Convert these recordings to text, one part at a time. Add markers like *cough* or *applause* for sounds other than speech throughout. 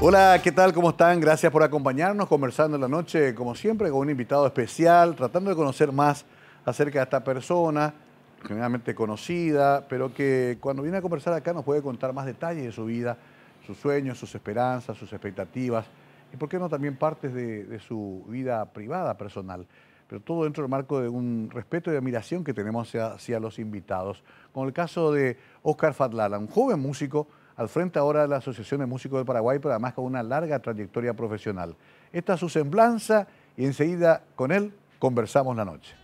Hola, ¿qué tal? ¿Cómo están? Gracias por acompañarnos, conversando en la noche, como siempre, con un invitado especial, tratando de conocer más acerca de esta persona, generalmente conocida, pero que cuando viene a conversar acá nos puede contar más detalles de su vida, sus sueños, sus esperanzas, sus expectativas y, por qué no, también partes de, su vida privada, personal. Pero todo dentro del marco de un respeto y admiración que tenemos hacia, los invitados. Con el caso de Oscar Fatlala, un joven músico al frente ahora de la Asociación de Músicos de Paraguay, pero además con una larga trayectoria profesional. Esta es su semblanza y enseguida con él conversamos la noche.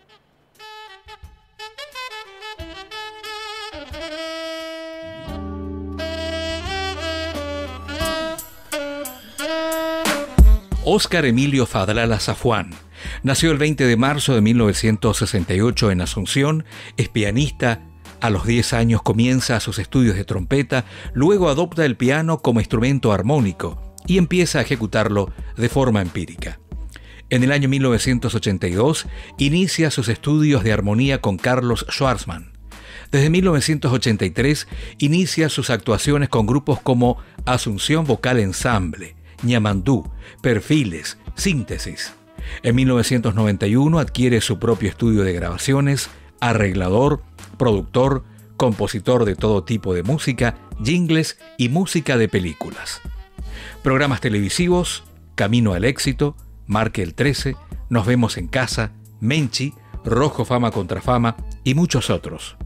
Óscar Emilio Fadrala Zafuán. Nació el 20 de marzo de 1968 en Asunción, es pianista, a los 10 años comienza sus estudios de trompeta, luego adopta el piano como instrumento armónico y empieza a ejecutarlo de forma empírica. En el año 1982 inicia sus estudios de armonía con Carlos Schwarzman. Desde 1983 inicia sus actuaciones con grupos como Asunción Vocal Ensemble, Ñamandú, Perfiles, Síntesis. En 1991 adquiere su propio estudio de grabaciones, arreglador, productor, compositor de todo tipo de música, jingles y música de películas. Programas televisivos, Camino al éxito, Marque el 13, Nos vemos en casa, Menchi, Rojo Fama contra Fama y muchos otros.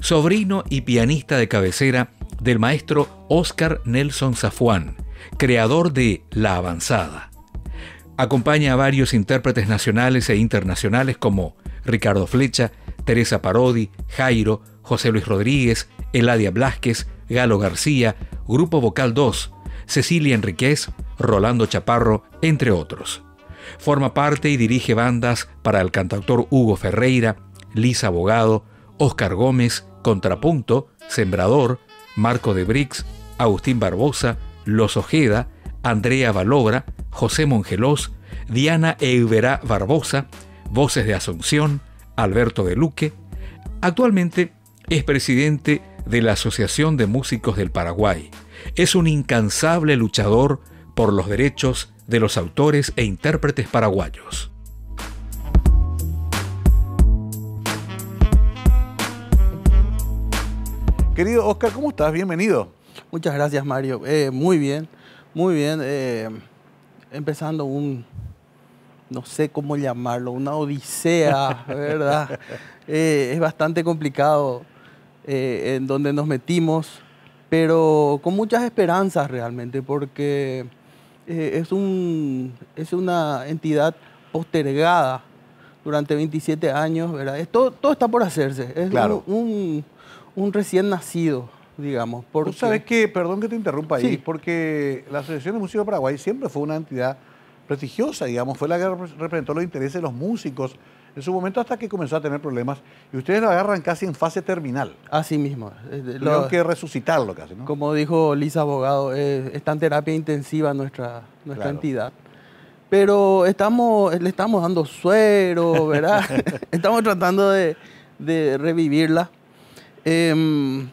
Sobrino y pianista de cabecera del maestro Oscar Nelson zafuán creador de La Avanzada. Acompaña a varios intérpretes nacionales e internacionales como Ricardo Flecha, Teresa Parodi, Jairo, José Luis Rodríguez, Eladia Blasquez, Galo García, Grupo Vocal 2, Cecilia Enríquez, Rolando Chaparro, entre otros. Forma parte y dirige bandas para el cantautor Hugo Ferreira, Lisa Abogado, Oscar Gómez, Contrapunto, Sembrador, Marco de Brix, Agustín Barbosa, Los Ojeda, Andrea Valobra, José Mongelós, Diana Euberá Barbosa, Voces de Asunción, Alberto de Luque, actualmente es presidente de la Asociación de Músicos del Paraguay. Es un incansable luchador por los derechos de los autores e intérpretes paraguayos. Querido Oscar, ¿cómo estás? Bienvenido. Muchas gracias, Mario. Eh, muy bien, muy bien. Eh, empezando un, no sé cómo llamarlo, una odisea, ¿verdad? *laughs* Eh, es bastante complicado eh, en donde nos metimos, pero con muchas esperanzas realmente, porque eh, es, un, es una entidad postergada durante 27 años, ¿verdad? todo, está por hacerse, es un, un, recién nacido, digamos. Porque... Tú sabes que, perdón que te interrumpa ahí, porque la Asociación de Músicos de Paraguay siempre fue una entidad prestigiosa, digamos, fue la que representó los intereses de los músicos en su momento hasta que comenzó a tener problemas y ustedes lo agarran casi en fase terminal. Así mismo. Tuvieron que resucitarlo casi, ¿no? Como dijo Lisa Abogado, está en terapia intensiva nuestra, nuestra entidad. Pero estamos, le estamos dando suero, ¿verdad? *laughs* *laughs* estamos tratando de, revivirla. Em,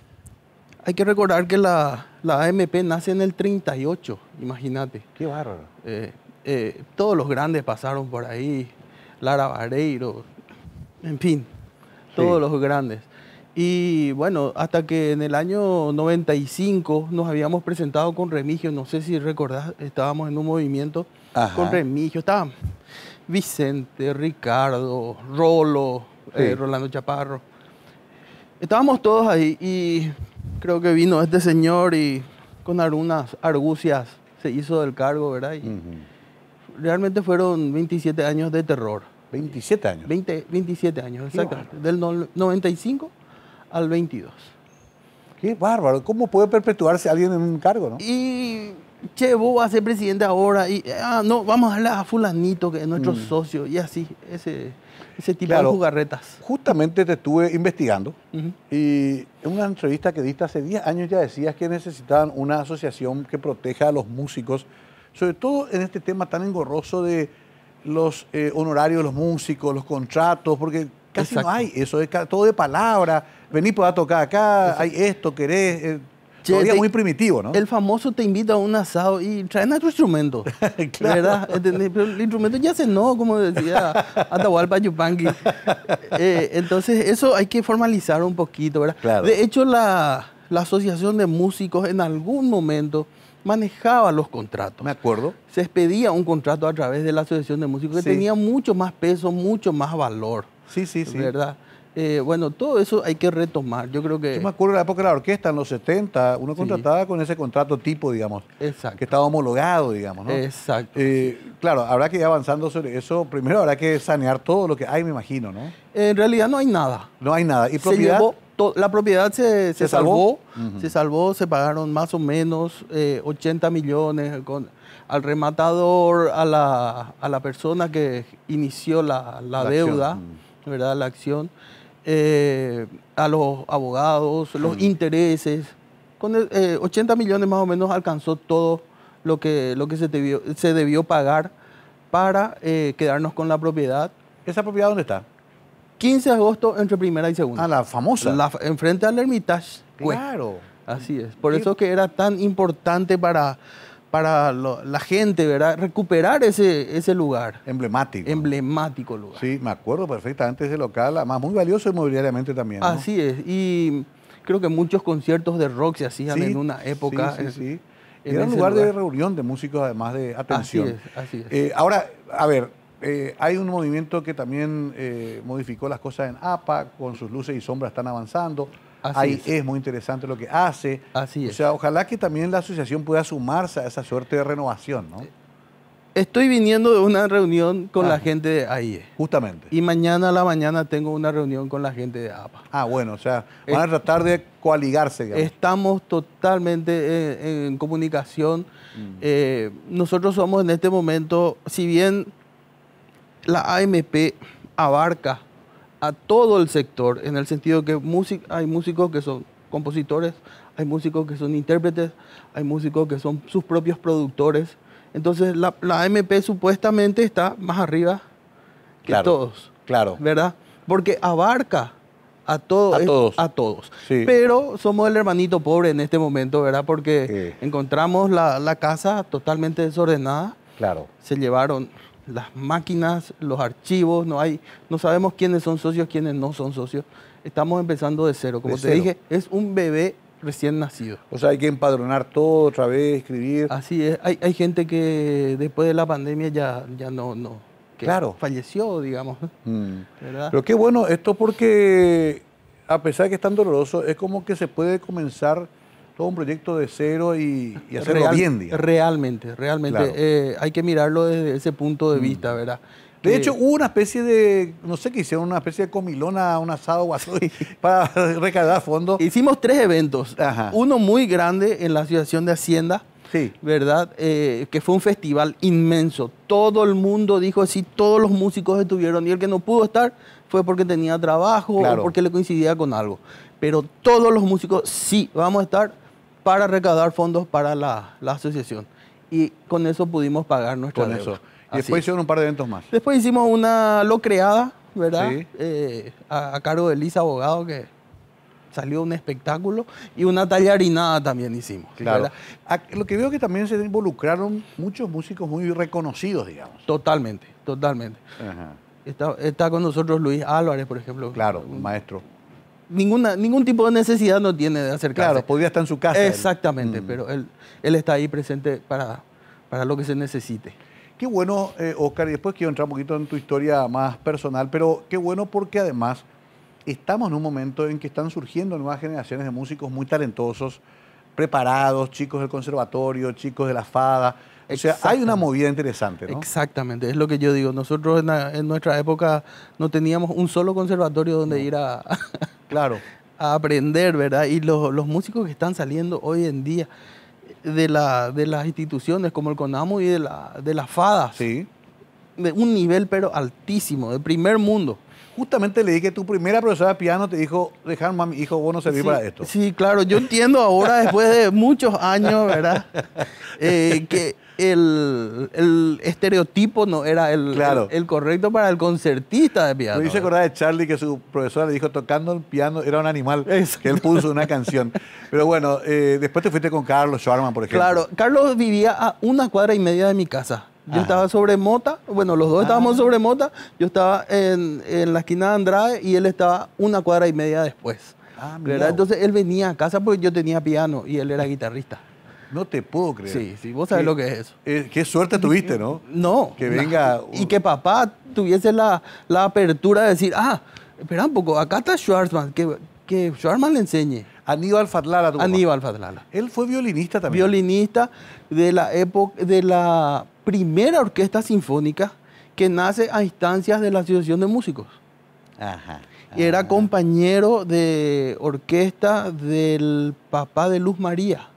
hay que recordar que la, la, AMP nace en el 38, imagínate. Qué bárbaro. Eh, eh, todos los grandes pasaron por ahí, Lara Vareiro, en fin, todos los grandes. Y bueno, hasta que en el año 95 nos habíamos presentado con Remigio, no sé si recordás, estábamos en un movimiento con Remigio, estábamos Vicente, Ricardo, Rolo, eh, Rolando Chaparro. Estábamos todos ahí y creo que vino este señor y con algunas argucias se hizo del cargo, ¿verdad? realmente fueron 27 años de terror. 27 años. 20, 27 años, exactamente. Del 95 al 22. Qué bárbaro. ¿Cómo puede perpetuarse alguien en un cargo, no? Y, che, vos vas a ser presidente ahora. Y, ah, no, vamos a hablar a fulanito, que es nuestro mm. socio. Y así, ese, ese tipo de jugarretas. Justamente te estuve investigando. Y en una entrevista que diste hace 10 años ya decías que necesitaban una asociación que proteja a los músicos sobre todo en este tema tan engorroso de los eh, honorarios de los músicos, los contratos, porque casi no hay eso, es todo de palabra, vení, pueda tocar acá, hay esto, querés... Eh, todavía muy primitivo, ¿no? El famoso te invita a un asado y traen otro instrumento. *laughs* Pero el instrumento ya se no, como decía Atahualpa Yupanqui. *laughs* Eh, entonces, eso hay que formalizar un poquito, ¿verdad? De hecho, la Asociación de Músicos en algún momento manejaba los contratos. Me acuerdo. Se expedía un contrato a través de la Asociación de Músicos que tenía mucho más peso, mucho más valor. Sí, sí, sí. ¿Verdad? Eh, bueno, todo eso hay que retomar. Yo creo que. Yo me acuerdo de la época de la orquesta, en los 70, uno contrataba con ese contrato tipo, digamos. Exacto. Que estaba homologado, digamos, Exacto. Eh, claro, habrá que ir avanzando sobre eso. Primero habrá que sanear todo lo que hay, me imagino, ¿no? En realidad no hay nada. No hay nada. ¿Y propiedad? la propiedad se, salvó, se salvó, se pagaron más o menos 80 eh, millones al rematador, a la, persona que inició la, deuda, mm. ¿verdad? La acción. Eh, a los abogados, los mm. intereses. Con 80 eh, millones más o menos alcanzó todo lo que, lo que se, debió, se debió pagar para eh, quedarnos con la propiedad. ¿Esa propiedad dónde está? 15 de agosto entre primera y segunda. Ah, la famosa. La, enfrente al Hermitage. Pues. Claro. Así es. Por eso que era tan importante para, para la gente, ¿verdad? Recuperar ese, ese lugar. Emblemático. Emblemático lugar. Sí, me acuerdo perfectamente de ese local, además muy valioso inmobiliariamente también. Así es, y creo que muchos conciertos de rock se hacían en una época. Sí, sí, sí. En Era un lugar, de reunión de músicos, además de atención. Así eh, ahora, a ver, eh, hay un movimiento que también eh, modificó las cosas en APA, con sus luces y sombras están avanzando. Ahí es. muy interesante lo que hace. Así es. O sea, ojalá que también la asociación pueda sumarse a esa suerte de renovación, ¿no? Estoy viniendo de una reunión con la ah. gente de AIE. Justamente. Y mañana a la mañana tengo una reunión con la gente de APA. Ah, bueno, o sea, van a tratar de coaligarse. Estamos totalmente eh, en, comunicación. Mm. Eh, nosotros somos en este momento, si bien la AMP abarca a todo el sector, en el sentido que hay músicos que son compositores, hay músicos que son intérpretes, hay músicos que son sus propios productores. Entonces la, la MP supuestamente está más arriba que todos. Claro. ¿Verdad? Porque abarca a, todos a todos. A todos. Pero somos el hermanito pobre en este momento, ¿verdad? Porque encontramos la, la casa totalmente desordenada. Claro. Se llevaron las máquinas, los archivos, no, hay, no sabemos quiénes son socios, quiénes no son socios. Estamos empezando de cero. Como te dije, es un bebé recién nacido. O sea, hay que empadronar todo otra vez, escribir. Así es. Hay, hay gente que después de la pandemia ya, ya no, no. claro. Falleció, digamos. Mm. Pero qué bueno esto porque, a pesar de que es tan doloroso, es como que se puede comenzar todo un proyecto de cero y, y hacerlo bien, Realmente, realmente. Eh, hay que mirarlo desde ese punto de mm. vista, ¿verdad? De hecho, eh, hubo una especie de, no sé qué hicieron, una especie de comilona, un asado guasú *laughs* para recargar fondos. Hicimos tres eventos. Uno muy grande en la Asociación de Hacienda, ¿verdad? Eh, que fue un festival inmenso. Todo el mundo dijo así, todos los músicos estuvieron. Y el que no pudo estar fue porque tenía trabajo o porque le coincidía con algo. Pero todos los músicos sí, vamos a estar para recaudar fondos para la, asociación. Y con eso pudimos pagar nuestra con Eso. Y después hicieron un par de eventos más. Después hicimos una lo creada, ¿verdad? Sí. Eh, a, cargo de Lisa Abogado, que salió un espectáculo. Y una harinada también hicimos. Claro. lo que veo que también se involucraron muchos músicos muy reconocidos, digamos. Totalmente, totalmente. Está, está con nosotros Luis Álvarez, por ejemplo. Claro, un maestro ninguna, ningún tipo de necesidad no tiene de acercarse. Claro, podría estar en su casa. Exactamente, mm. pero él, él está ahí presente para, para lo que se necesite. Qué bueno, eh, Oscar, y después quiero entrar un poquito en tu historia más personal, pero qué bueno porque además estamos en un momento en que están surgiendo nuevas generaciones de músicos muy talentosos, preparados, chicos del conservatorio, chicos de la FADA. O sea, hay una movida interesante, ¿no? Exactamente, es lo que yo digo. Nosotros en, nuestra época no teníamos un solo conservatorio donde ir a, *laughs* Claro. A aprender, ¿verdad? Y los, los músicos que están saliendo hoy en día de, la, de las instituciones como el CONAMO y de, la, de las FADAS. De un nivel, pero altísimo, de primer mundo justamente le dije, que tu primera profesora de piano te dijo, dejar, mami, hijo, vos no servís para esto. Sí, claro, yo entiendo ahora, *laughs* después de muchos años, ¿verdad? Eh, *laughs* que el, estereotipo no era el, correcto para el concertista de piano. Me hice acordar de Charlie que su profesora le dijo, tocando el piano era un animal, que él puso una canción. Pero bueno, eh, después te fuiste con Carlos Schwarman, por ejemplo. Claro, Carlos vivía a una cuadra y media de mi casa. Yo estaba sobre Mota, bueno, los dos estábamos sobre Mota, yo estaba en, la esquina de Andrade y él estaba una cuadra y media después. Ah, Entonces él venía a casa porque yo tenía piano y él era guitarrista. No te puedo creer. Sí, sí, vos sabes lo que es eso. Eh, qué suerte tuviste, ¿no? No. Que venga. *laughs* Y que papá tuviese la, apertura de decir, ah, espera un poco, acá está Schwarzman, que, que Schwarzman le enseñe. Aníbal Fadlala. Aníbal Fadlala. Él fue violinista también. Violinista de la época, de la primera orquesta sinfónica que nace a instancias de la Asociación de Músicos. Ajá. Y era compañero de orquesta del papá de Luz María.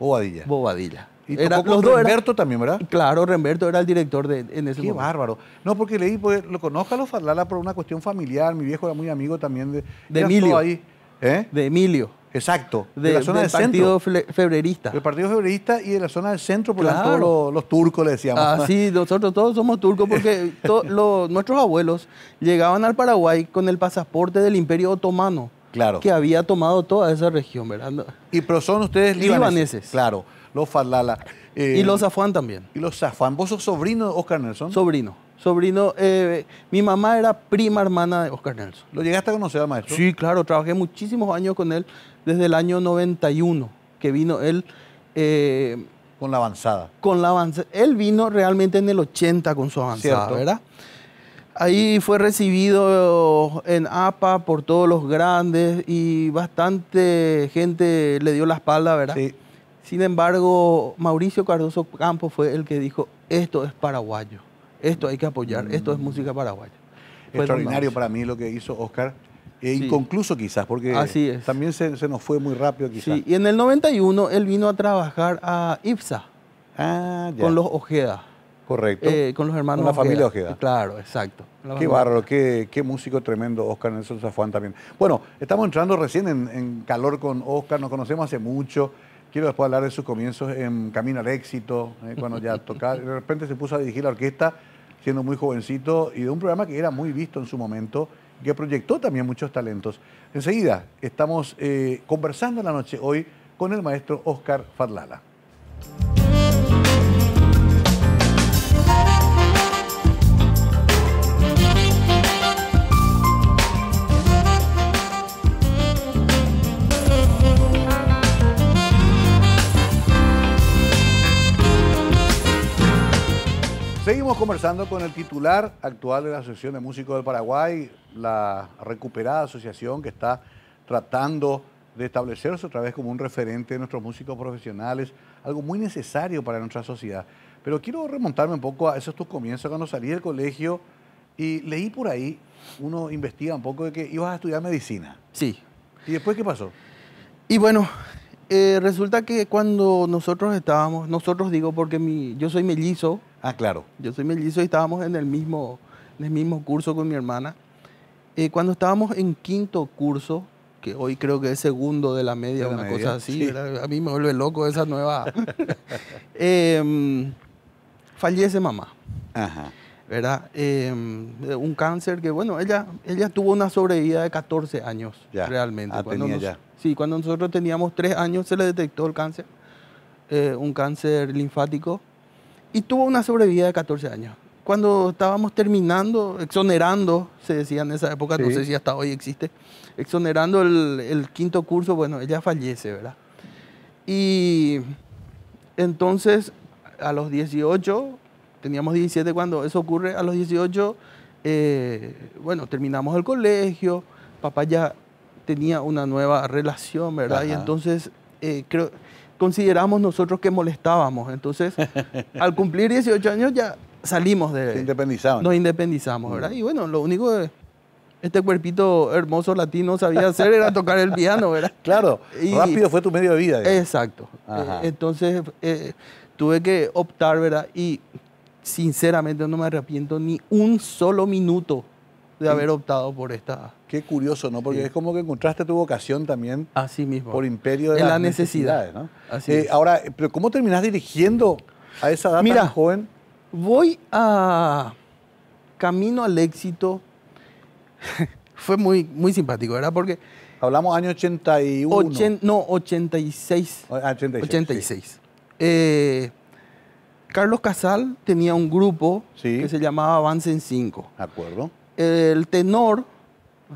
Bobadilla. Bobadilla. Y era, los Remberto también, ¿verdad? Claro, Remberto era el director de, en ese Qué bárbaro. No, porque leí, porque lo conozco a los Fadlala por una cuestión familiar. Mi viejo era muy amigo también de... De Emilio. ¿Eh? De Emilio. Exacto. De, la zona del, partido febrerista. El partido febrerista y de la zona del centro, por pues, todos los, turcos le decíamos. Ah, sí, nosotros todos somos turcos porque *laughs* todos nuestros abuelos llegaban al Paraguay con el pasaporte del Imperio Otomano. Claro. Que había tomado toda esa región, ¿verdad? Y pero son ustedes libaneses. Claro, los falala. Eh, y los afán también. Y los afán. ¿Vos sos sobrino Oscar Nelson? Sobrino sobrino, eh, mi mamá era prima hermana de Oscar Nelson. ¿Lo llegaste a conocer al maestro? Sí, claro, trabajé muchísimos años con él, desde el año 91, que vino él. Eh, con la avanzada. Con la avanzada. Él vino realmente en el 80 con su avanzada, ¿verdad? Ahí fue recibido en APA por todos los grandes y bastante gente le dio la espalda, ¿verdad? Sí. Sin embargo, Mauricio Cardoso Campos fue el que dijo, esto es paraguayo esto hay que apoyar, esto es mm. música paraguaya. Extraordinario para mí lo que hizo Oscar, e inconcluso quizás, porque también se, nos fue muy rápido quizás. Sí. Y en el 91 él vino a trabajar a IPSA ah, con los Ojeda. Correcto. Eh, con los hermanos. Con la familia Ojeda. Claro, exacto. Qué bárbaro, qué, músico tremendo Oscar Nelson Zafuán también. Bueno, estamos entrando recién en, calor con Oscar, nos conocemos hace mucho. Quiero después hablar de sus comienzos en Camino al Éxito, eh, cuando ya *laughs* tocaba. De repente se puso a dirigir la orquesta siendo muy jovencito, y de un programa que era muy visto en su momento, que proyectó también muchos talentos. Enseguida estamos eh, conversando en la noche hoy con el maestro Oscar Farlala. Seguimos conversando con el titular actual de la Asociación de Músicos del Paraguay, la recuperada asociación que está tratando de establecerse otra vez como un referente de nuestros músicos profesionales, algo muy necesario para nuestra sociedad. Pero quiero remontarme un poco a esos tus comienzos cuando salí del colegio y leí por ahí, uno investiga un poco de que ibas a estudiar medicina. Sí. ¿Y después qué pasó? Y bueno, eh, resulta que cuando nosotros estábamos, nosotros digo porque yo soy mellizo, Ah, claro. Yo soy mellizo y estábamos en el mismo, en el mismo curso con mi hermana. Eh, cuando estábamos en quinto curso, que hoy creo que es segundo de la media, una cosa así, a mí me vuelve loco esa nueva. *laughs* Em, fallece mamá. Ajá. ¿Verdad? Em, un cáncer que, bueno, ella, ella tuvo una sobrevida de 14 años realmente. Ah, tenía ya. Sí, cuando nosotros teníamos 3 años se le detectó el cáncer, eh, un cáncer linfático y tuvo una sobrevida de 14 años. Cuando estábamos terminando, exonerando, se decía en esa época, no sé si hasta hoy existe, exonerando el, quinto curso, bueno, ella fallece, ¿verdad? Y entonces, a los 18, teníamos 17 cuando eso ocurre, a los 18, eh, bueno, terminamos el colegio, papá ya tenía una nueva relación, ¿verdad? Y entonces, eh, creo, consideramos nosotros que molestábamos. Entonces, *laughs* al cumplir 18 años ya salimos de... Se Nos independizamos, ¿verdad? Mm. Y bueno, lo único que este cuerpito hermoso latino sabía hacer era *laughs* tocar el piano, ¿verdad? Claro, y, rápido fue tu medio de vida. Exacto. Eh, entonces, eh, tuve que optar, ¿verdad? Y sinceramente no me arrepiento ni un solo minuto de haber optado por esta Qué curioso, ¿no? Porque es como que encontraste tu vocación también. Así mismo. Por imperio de las la necesidad. ¿no? Así eh, Ahora, ¿pero ¿cómo terminás dirigiendo a esa edad Mira, joven? Voy a camino al éxito. *laughs* Fue muy, muy simpático, ¿verdad? Porque. Hablamos año 81. no, 86. 86. 86. Carlos Casal tenía un grupo que se llamaba Avance en 5. De acuerdo. El tenor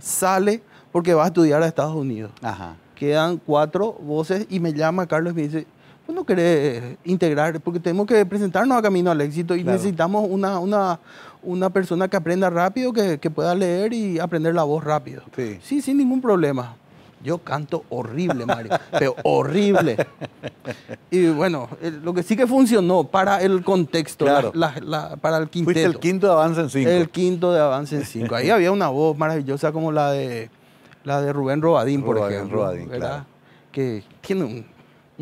sale porque va a estudiar a Estados Unidos. Ajá. Quedan cuatro voces y me llama Carlos y me dice, pues no querés integrar? Porque tenemos que presentarnos a Camino al Éxito y necesitamos una, una, una, persona que aprenda rápido, que, pueda leer y aprender la voz rápido. sí, sin ningún problema. Yo canto horrible, Mario, pero horrible. Y bueno, eh, lo que sí que funcionó para el contexto, para el quinteto. Fuiste el quinto de Avance en 5. El quinto de Avance en 5. Ahí había una voz maravillosa como la de, la de Rubén Robadín, por ejemplo. Robadín, Claro. Que tiene un,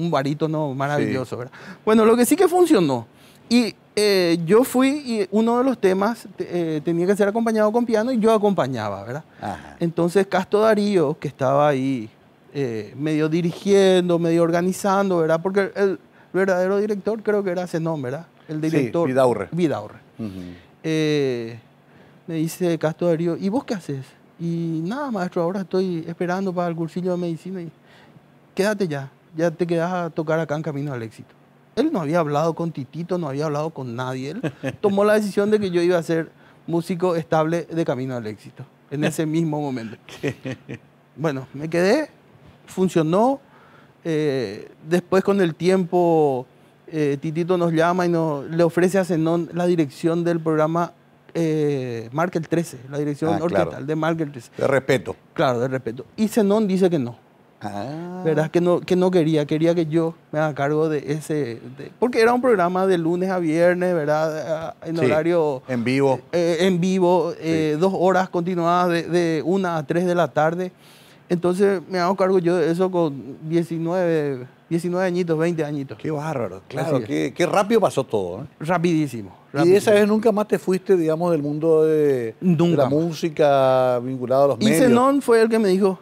un maravilloso, Bueno, lo que sí que funcionó. Y eh, yo fui y uno de los temas eh, tenía que ser acompañado con piano y yo acompañaba, ¿verdad? Entonces Casto Darío, que estaba ahí eh, medio dirigiendo, medio organizando, ¿verdad? Porque el verdadero director creo que era Zenón, ¿verdad? El director. Sí, Vidaurre. Vidaurre. me dice Casto Darío, ¿y vos qué haces? Y nada, maestro, ahora estoy esperando para el cursillo de medicina y quédate ya, ya te quedas a tocar acá en Camino al Éxito. Él no había hablado con Titito, no había hablado con nadie. Él *laughs* tomó la decisión de que yo iba a ser músico estable de camino al éxito, en ese *laughs* mismo momento. bueno, me quedé, funcionó. Eh, después con el tiempo, eh, Titito nos llama y nos, le ofrece a Zenón la dirección del programa eh, Markel 13, la dirección ah, de Markel 13. De respeto. Claro, de respeto. Y Zenón dice que no. Ah. ¿Verdad? Que no, que no quería, quería que yo me haga cargo de ese. porque era un programa de lunes a viernes, ¿verdad? Ah, en horario. En vivo. Eh, eh, en vivo, eh, dos horas continuadas de, de, una a tres de la tarde. Entonces me hago cargo yo de eso con 19, 19 añitos, 20 añitos. Qué bárbaro, claro, qué, qué, rápido pasó todo. Rapidísimo, Y esa vez nunca más te fuiste, digamos, del mundo de, la música vinculado a los medios. Y Zenón fue el que me dijo,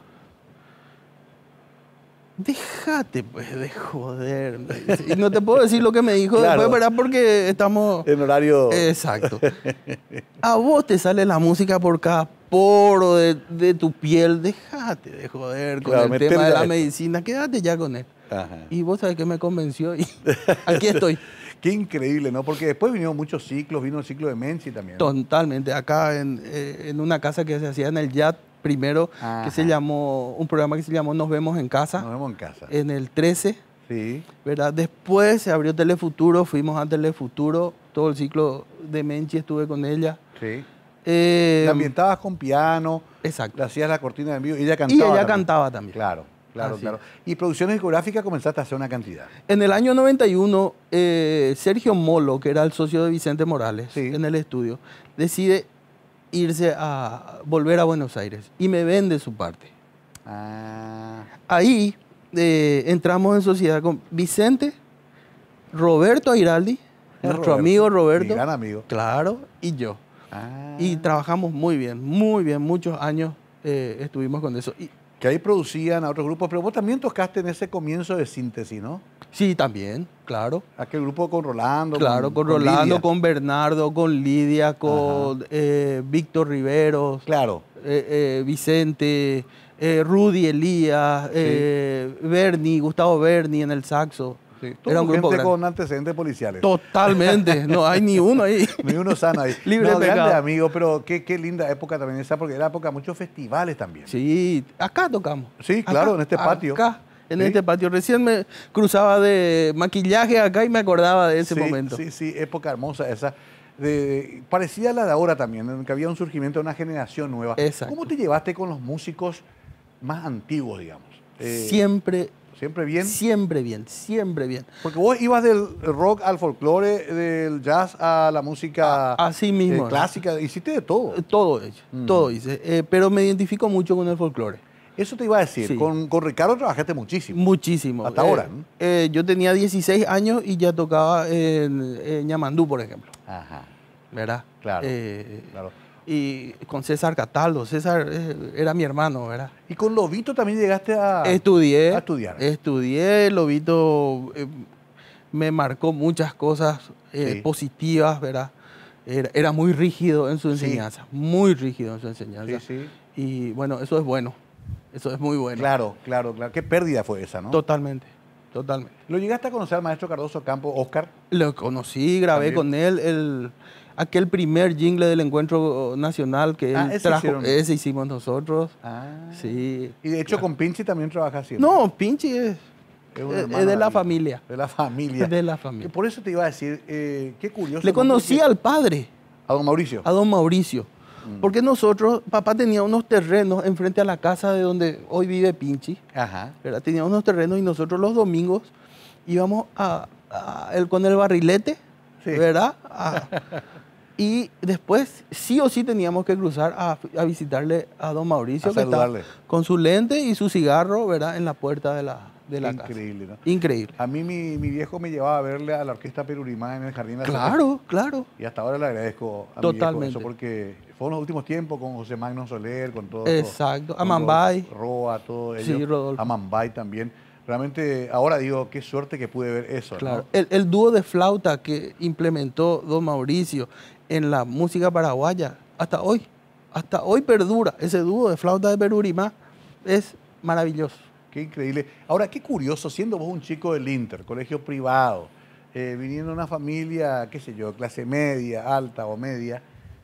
déjate pues de joder. Y no te puedo decir lo que me dijo después, ¿verdad? Porque estamos... En horario... Exacto. *laughs* A vos te sale la música por cada poro de, tu piel, déjate de joder con el tema de la medicina, quédate ya con él. Y vos sabes que me convenció y *laughs* aquí estoy. Qué increíble, ¿no? Porque después vinieron muchos ciclos, vino el ciclo de Menzi también. Totalmente. Acá en, eh, en una casa que se hacía en el Yat, primero, que se llamó, un programa que se llamó Nos vemos en casa. Nos vemos en casa. En el 13. Sí. ¿Verdad? Después se abrió Telefuturo, fuimos a Telefuturo, todo el ciclo de Menchi estuve con ella. Sí. Eh, también con piano. Exacto. hacías la cortina de vivo y ella cantaba. Y ella cantaba también. Claro, claro, claro. ¿Y producciones discográficas comenzaste a hacer una cantidad? En el año 91, eh, Sergio Molo, que era el socio de Vicente Morales en el estudio, decide irse a volver a Buenos Aires y me vende su parte. Ah. Ahí eh, entramos en sociedad con Vicente, Roberto Airaldi, nuestro amigo Roberto. Mi gran amigo. Claro, y yo. Ah. Y trabajamos muy bien, muy bien, muchos años eh, estuvimos con eso. Y, que ahí producían a otros grupos, pero vos también tocaste en ese comienzo de síntesis, ¿no? Sí, también, claro. Aquel grupo con Rolando. Claro, con, Rolando, con, Bernardo, con Lidia, con eh, Víctor Riveros. Claro. Eh, eh, Vicente, Rudy Elías, Bernie, Gustavo Bernie en el saxo. Sí. Era un gente con antecedentes policiales. Totalmente, no hay ni *laughs* uno ahí. ni uno sano ahí. Libre no, de amigo, pero qué, qué, linda época también esa, porque era época muchos festivales también. Sí, acá tocamos. Sí, claro, en este patio. Acá en este patio. Recién me cruzaba de maquillaje acá y me acordaba de ese momento. Sí, sí, época hermosa esa. De, parecida la de ahora también, en que había un surgimiento de una generación nueva. ¿Cómo te llevaste con los músicos más antiguos, digamos? Eh, siempre ¿Siempre bien? Siempre bien, siempre bien. Porque vos ibas del rock al folclore, del jazz a la música Así mismo, eh, clásica, hiciste de todo. Todo hecho, mm. todo hice. Eh, pero me identifico mucho con el folclore. Eso te iba a decir, con, con, Ricardo trabajaste muchísimo. Muchísimo. Hasta ahora. Eh, eh, yo tenía 16 años y ya tocaba en, Yamandú, por ejemplo. Ajá. ¿Verdad? Claro. Eh, claro. Y con César Cataldo, César era mi hermano, ¿verdad? ¿Y con Lobito también llegaste a, estudiar? Estudié, Lobito me marcó muchas cosas positivas, ¿verdad? Era, muy rígido en su enseñanza, muy rígido en su enseñanza. Sí, sí. Y bueno, eso es bueno. Eso es muy bueno. Claro, claro, claro. Qué pérdida fue esa, ¿no? Totalmente, totalmente. ¿Lo llegaste a conocer al maestro Cardoso Campo, Oscar? Lo conocí, grabé con él el, aquel primer jingle del encuentro nacional que ah, ese trajo. Ese hicimos nosotros. Ah. Sí. Y de hecho con Pinchi también trabajas siempre. No, Pinchi es... Es, eh, de la, familia. De la familia. De la familia. por eso te iba a decir, eh, qué curioso. Le conocí al padre. A don Mauricio. A don Mauricio. Mm. Porque nosotros, papá tenía unos terrenos enfrente a la casa de donde hoy vive Pinchi. Ajá. ¿verdad? Tenía unos terrenos y nosotros los domingos íbamos a, con el barrilete, ¿verdad? *laughs* y después sí o sí teníamos que cruzar a, visitarle a don Mauricio, que con su lente y su cigarro, ¿verdad? En la puerta de la, casa. Increíble, ¿no? Increíble. A mí mi, viejo me llevaba a verle a la orquesta Perurimá en el Jardín de la Claro, claro. Y hasta ahora le agradezco a Totalmente. Mi porque fue en los últimos tiempos con José Magno Soler, con todo. Exacto, Amambay. Roa, todo ello. Sí, Rodolfo. Amambay también. Realmente, ahora digo, qué suerte que pude ver eso. Claro, el, dúo de flauta que implementó Don Mauricio en la música paraguaya, hasta hoy, hasta hoy perdura. Ese dúo de flauta de más, es maravilloso. Qué increíble. Ahora, qué curioso, siendo vos un chico del Inter, colegio privado, eh, viniendo de una familia, qué sé yo, clase media, alta o media,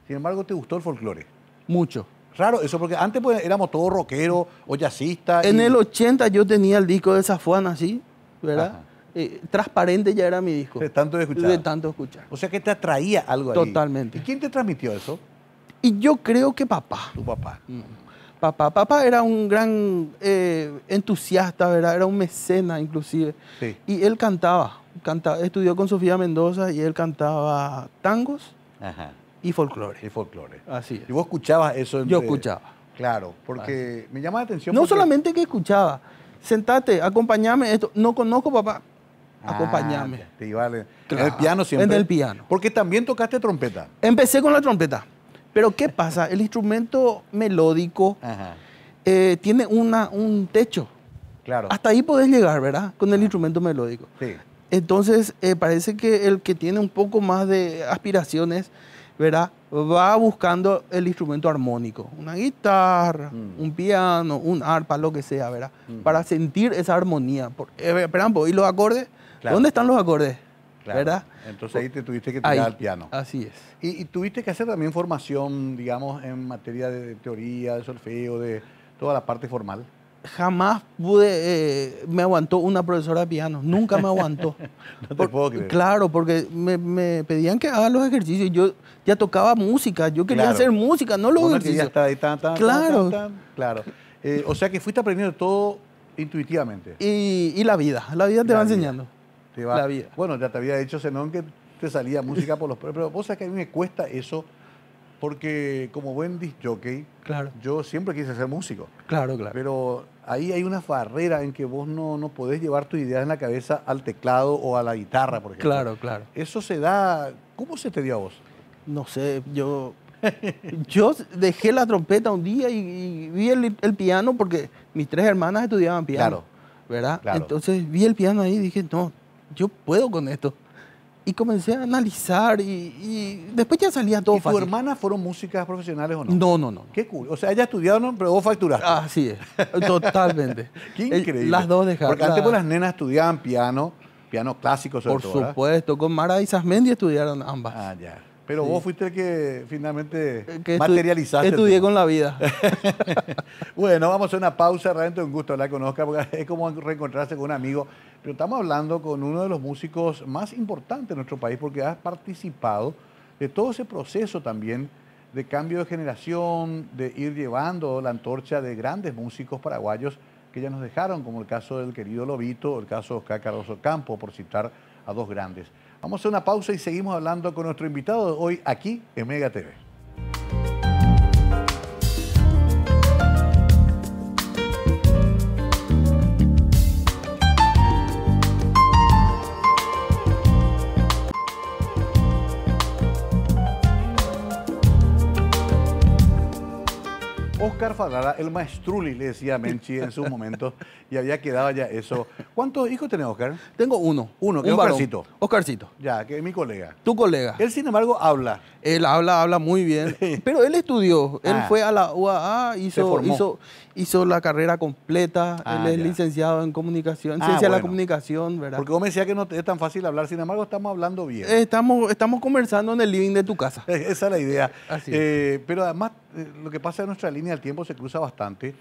sin embargo, ¿te gustó el folclore? Mucho. Raro eso, porque antes pues, éramos todos rockeros o jazzistas. En el 80 yo tenía el disco de Zafuana, así, ¿verdad? Eh, transparente ya era mi disco. De tanto escuchar. De tanto escuchar. O sea que te atraía algo Totalmente. ¿Y quién te transmitió eso? Y yo creo que papá. Tu papá. Mm. Papá. Papá era un gran eh, entusiasta, ¿verdad? Era un mecena inclusive. Y él cantaba, cantaba. Estudió con Sofía Mendoza y él cantaba tangos. Ajá. Y folclore. Y folclore. Así es. ¿Y vos escuchabas eso? Yo escuchaba. Claro, porque me llama la atención. No solamente que escuchaba. Sentate, acompañame esto. No conozco, papá. Ah, acompáñame. Te iba En el piano siempre. En el piano. Porque también tocaste trompeta. Empecé con la trompeta. Pero ¿qué pasa? El instrumento melódico eh, tiene una, un techo. Claro. Hasta ahí podés llegar, ¿verdad? Con el ah. instrumento melódico. Sí. Entonces, eh, parece que el que tiene un poco más de aspiraciones ¿verdad? Va buscando el instrumento armónico, una guitarra, mm. un piano, un arpa, lo que sea, ¿verdad? Mm. Para sentir esa armonía. Por, eh, ¿y los acordes? ¿Dónde están los acordes? Entonces ahí te tuviste que tirar al piano. Así es. Y, y, tuviste que hacer también formación, digamos, en materia de teoría, de solfeo, de toda la parte formal jamás pude, eh, me aguantó una profesora de piano, nunca me aguantó. *laughs* puedo Claro, porque me, pedían que haga los ejercicios, yo ya tocaba música, yo quería hacer música, no los ejercicios. Ya está tan, tan, claro. Tan, claro. Eh, o sea que fuiste aprendiendo todo intuitivamente. Y, la vida, la vida te va enseñando. La vida. Bueno, ya te había dicho Zenón que te salía música por los... Pero vos sabés que a mí me cuesta eso porque como buen disc jockey, yo siempre quise ser músico. Claro, claro. Pero ahí hay una barrera en que vos no, no podés llevar tu idea en la cabeza al teclado o a la guitarra, por ejemplo. Claro, claro. Eso se da... ¿Cómo se te dio a vos? No sé, yo... *laughs* yo dejé la trompeta un día y, vi el, piano porque mis tres hermanas estudiaban piano. Claro. ¿Verdad? Entonces vi el piano ahí y dije, no, yo puedo con esto y comencé a analizar y, después ya salía todo ¿Y fácil. ¿Y tu hermana fueron músicas profesionales o no? No, no, no. Qué cool. O sea, ella estudiaron, pero vos facturaste. Así es, totalmente. *laughs* Qué eh, increíble. Las dos dejaron. Porque antes pues, las nenas estudiaban piano, piano clásico sobre Por supuesto, con Mara y Sasmendi estudiaron ambas. Ah, ya. Pero vos fuiste el que finalmente eh, materializaste. Estudié con la vida. *laughs* bueno, vamos a una pausa, realmente un gusto hablar conozca porque es como reencontrarse con un amigo. Pero estamos hablando con uno de los músicos más importantes de nuestro país porque ha participado de todo ese proceso también de cambio de generación, de ir llevando la antorcha de grandes músicos paraguayos que ya nos dejaron, como el caso del querido Lobito, el caso de Oscar Carlos Campo, por citar a dos grandes. Vamos a hacer una pausa y seguimos hablando con nuestro invitado hoy aquí en Mega TV. Oscar Falara, el maestruli, le decía Menchi en su momento, y había quedado ya eso. ¿Cuántos hijos tenés, Oscar? Tengo uno. Uno, que es Oscarcito. Oscarcito. Ya, que es mi colega. Tu colega. Él, sin embargo, habla. Él habla, habla muy bien. Pero él estudió. Él ah. fue a la UAA, hizo, hizo, hizo la carrera completa. Ah, él es licenciado en comunicación, ah, ciencia de la comunicación, ¿verdad? Porque vos me decías que no es tan fácil hablar, sin embargo, estamos hablando bien. Eh, estamos, estamos conversando en el living de tu casa. *laughs* Esa es la idea. Eh, pero además, eh, lo que pasa en nuestra línea el tiempo se cruza bastante,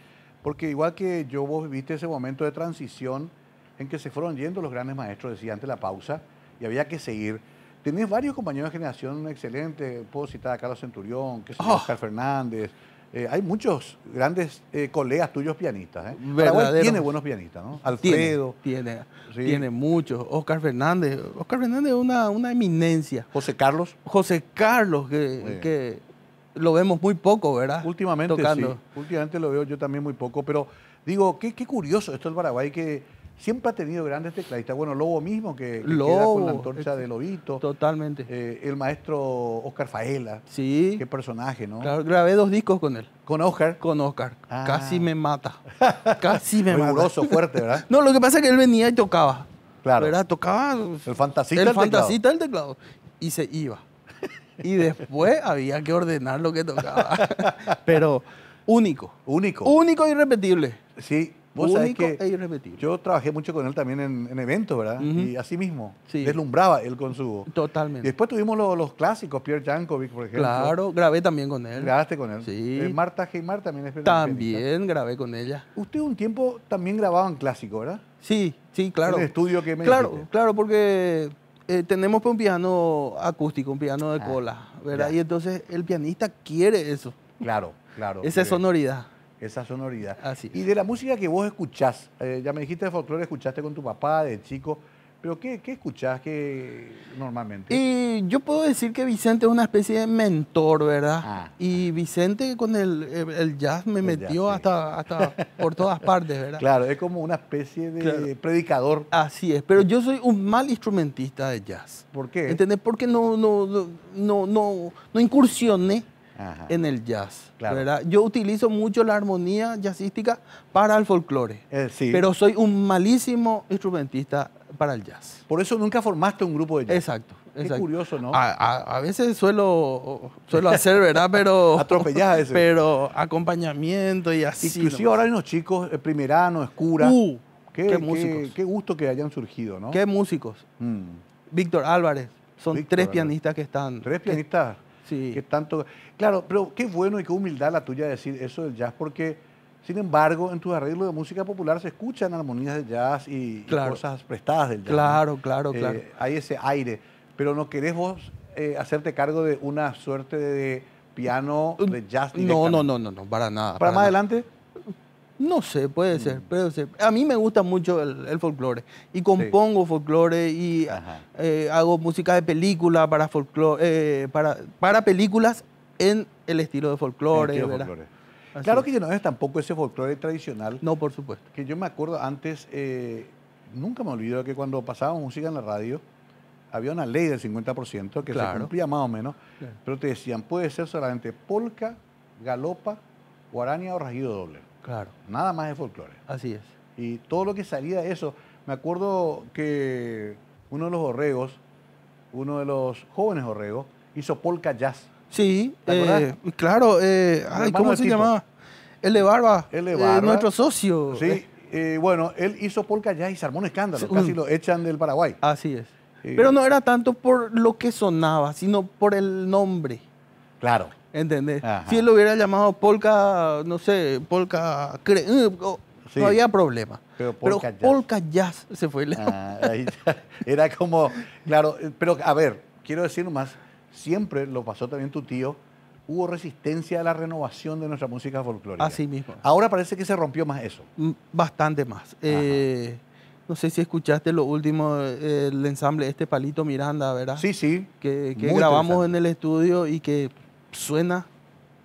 porque igual que yo, vos viste ese momento de transición en que se fueron yendo los grandes maestros, decía antes la pausa, y había que seguir. Tenés varios compañeros de generación excelentes, puedo citar a Carlos Centurión, que es oh. Oscar Fernández, eh, hay muchos grandes eh, colegas tuyos pianistas. ¿eh? tiene buenos pianistas, ¿no? Alfredo. Tiene, tiene, muchos. Oscar Fernández. Oscar Fernández es una, una eminencia. José Carlos. José Carlos, que lo vemos muy poco, ¿verdad? Últimamente, Últimamente lo veo yo también muy poco, pero digo, qué, qué curioso esto el Paraguay que siempre ha tenido grandes tecladistas. Bueno, Lobo mismo, que, que con la antorcha de Lobito. Totalmente. Eh, el maestro Oscar Faela. Sí. Qué personaje, ¿no? grabé dos discos con él. ¿Con Oscar? Con Oscar. Ah. Casi me mata. *laughs* Casi me mata. fuerte, ¿verdad? *laughs* no, lo que pasa es que él venía y tocaba. Claro. ¿Verdad? Tocaba. El fantasista. El, el fantasista del teclado. Y se iba y después había que ordenar lo que tocaba. *laughs* Pero único. Único. Único e irrepetible. Sí. Vos único e irrepetible. Yo trabajé mucho con él también en, eventos, ¿verdad? Y así mismo. Sí. Deslumbraba él con su. Totalmente. Después tuvimos los, clásicos, Pierre Jankovic, por ejemplo. Claro, grabé también con él. Grabaste con él. Sí. Eh, Marta Geymar también es También grabé con ella. Usted un tiempo también grababa en clásico, ¿verdad? Sí, sí, claro. En estudio que me Claro, claro, porque eh, tenemos un piano acústico, un piano de ah, cola, ¿verdad? Y entonces el pianista quiere eso. Claro, claro. Esa sonoridad. Esa sonoridad. Así. Y de la música que vos escuchás, eh, ya me dijiste de folclore, escuchaste con tu papá de chico. ¿Pero qué, escuchás que normalmente? Y yo puedo decir que Vicente es una especie de mentor, ¿verdad? Ah. y Vicente con el, jazz me metió hasta, por todas partes, ¿verdad? Claro, es como una especie de predicador. Así es, pero yo soy un mal instrumentista de jazz. ¿Por qué? ¿Entendés? Porque no, no, no, no, no incursioné. en el jazz. ¿verdad? Yo utilizo mucho la armonía jazzística para el folclore, eh, sí. pero soy un malísimo instrumentista para el jazz. Por eso nunca formaste un grupo de jazz. Exacto. Es curioso, ¿no? A, veces suelo, suelo hacer, ¿verdad? Pero. *laughs* Atropellada eso. Pero acompañamiento y así. Inclusive ahora hay unos chicos, eh, Primerano, escura. Uh, qué, músicos. Qué, gusto que hayan surgido, ¿no? Qué músicos. Mm. Víctor Álvarez. Son tres pianistas que están. ¿Tres pianistas? sí. Que tanto. Claro, pero qué bueno y qué humildad la tuya decir eso del jazz, porque sin embargo, en tus arreglo de música popular se escuchan armonías de jazz y, cosas prestadas del jazz. Claro, claro, eh, claro. Hay ese aire, pero no querés vos eh, hacerte cargo de una suerte de piano de jazz. No, no, no, no, no, para nada. ¿Para, más adelante? No sé, mm. puede ser, A mí me gusta mucho el, folclore y compongo folclore y eh, hago música de película para folclore, para, películas en el estilo de folclore. ¿verdad? folclore claro que yo no es tampoco ese folclore tradicional. No, por supuesto. Que yo me acuerdo antes, eh, nunca me olvido que cuando pasábamos música en la radio, había una ley del 50% que se cumplía más o menos, pero te decían, puede ser solamente polca, galopa, guarania o rajido doble. Claro. Nada más de folclore. Así es. Y todo lo que salía de eso, me acuerdo que uno de los orregos, uno de los jóvenes orregos, hizo polka jazz. Sí, eh, claro. Eh, ¿Cómo se llamaba? de Barba. de eh, Barba. nuestro socio. Sí, bueno, él hizo polka ya y se armó un escándalo. casi lo echan del Paraguay. Así es. Pero no era tanto por lo que sonaba, sino por el nombre. Claro. ¿Entendés? Si él lo hubiera llamado polka, no sé, polka... no había problema. Pero polka, jazz. se fue. Ah, era como, claro, pero a ver, quiero decir más siempre lo pasó también tu tío, hubo resistencia a la renovación de nuestra música folclórica. Así mismo. Ahora parece que se rompió más eso. Mm, bastante más. Eh, no sé si escuchaste lo último, eh, el ensamble este Palito Miranda, ¿verdad? Sí, sí. Que, grabamos en el estudio y que suena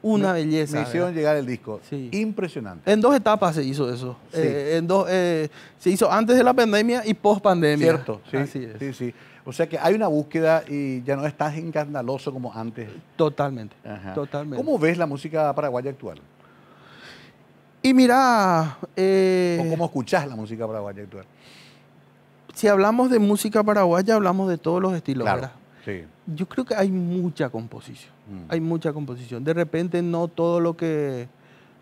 una belleza. Me hicieron llegar el disco. Sí. Impresionante. En dos etapas se hizo eso. Eh, en dos, se hizo antes de la pandemia y post pandemia. Cierto, Así es. Sí, sí. O sea que hay una búsqueda y ya no es tan escandaloso como antes. Totalmente, totalmente. ¿Cómo ves la música paraguaya actual? Y mira... Eh, ¿O cómo escuchás la música paraguaya actual? Si hablamos de música paraguaya, hablamos de todos los estilos, claro. Sí. Yo creo que hay mucha composición. Mm. Hay mucha composición. De repente no todo lo que